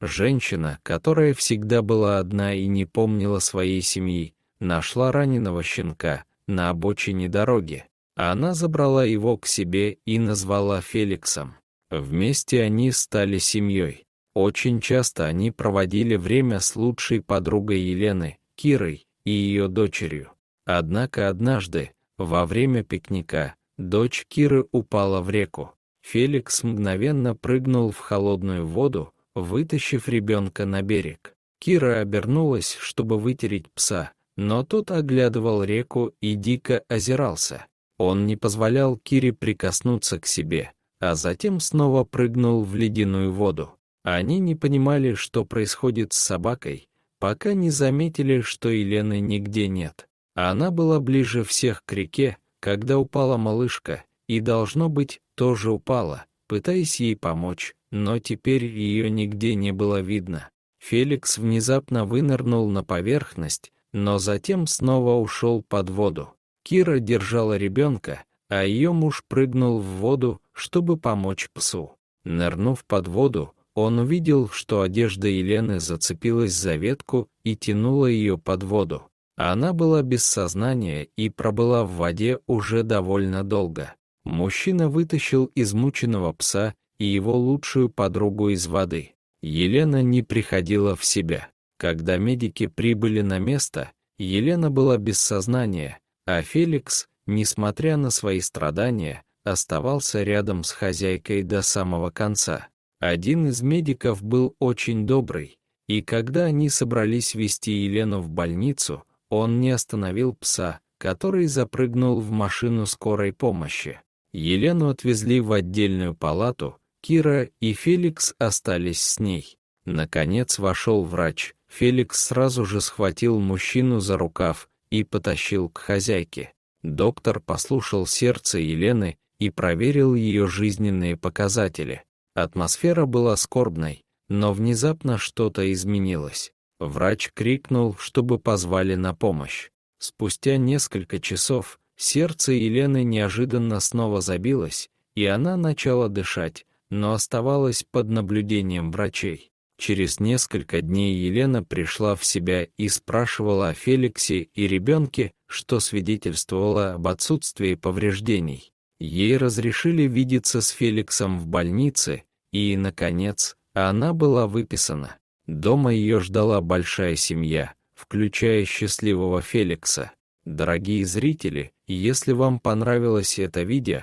Женщина, которая всегда была одна и не помнила своей семьи, нашла раненого щенка на обочине дороги. Она забрала его к себе и назвала Феликсом. Вместе они стали семьей. Очень часто они проводили время с лучшей подругой Елены, Кирой, и ее дочерью. Однако однажды, во время пикника, дочь Киры упала в реку. Феликс мгновенно прыгнул в холодную воду, вытащив ребенка на берег. Кира обернулась, чтобы вытереть пса, но тот оглядывал реку и дико озирался. Он не позволял Кире прикоснуться к себе, а затем снова прыгнул в ледяную воду. Они не понимали, что происходит с собакой, пока не заметили, что Елены нигде нет. Она была ближе всех к реке, когда упала малышка, и, должно быть, тоже упала, пытаясь ей помочь, но теперь ее нигде не было видно. Феликс внезапно вынырнул на поверхность, но затем снова ушел под воду. Кира держала ребенка, а ее муж прыгнул в воду, чтобы помочь псу. Нырнув под воду, он увидел, что одежда Елены зацепилась за ветку и тянула ее под воду. Она была без сознания и пробыла в воде уже довольно долго. Мужчина вытащил измученного пса и его лучшую подругу из воды. Елена не приходила в себя. Когда медики прибыли на место, Елена была без сознания, а Феликс, несмотря на свои страдания, оставался рядом с хозяйкой до самого конца. Один из медиков был очень добрый, и когда они собрались вести Елену в больницу, он не остановил пса, который запрыгнул в машину скорой помощи. Елену отвезли в отдельную палату, Кира и Феликс остались с ней. Наконец вошел врач. Феликс сразу же схватил мужчину за рукав и потащил к хозяйке. Доктор послушал сердце Елены и проверил ее жизненные показатели. Атмосфера была скорбной, но внезапно что-то изменилось. Врач крикнул, чтобы позвали на помощь. Спустя несколько часов сердце Елены неожиданно снова забилось, и она начала дышать, но оставалась под наблюдением врачей. Через несколько дней Елена пришла в себя и спрашивала о Феликсе и ребенке, что свидетельствовало об отсутствии повреждений. Ей разрешили видеться с Феликсом в больнице, и, наконец, она была выписана. Дома ее ждала большая семья, включая счастливого Феликса. Дорогие зрители, если вам понравилось это видео,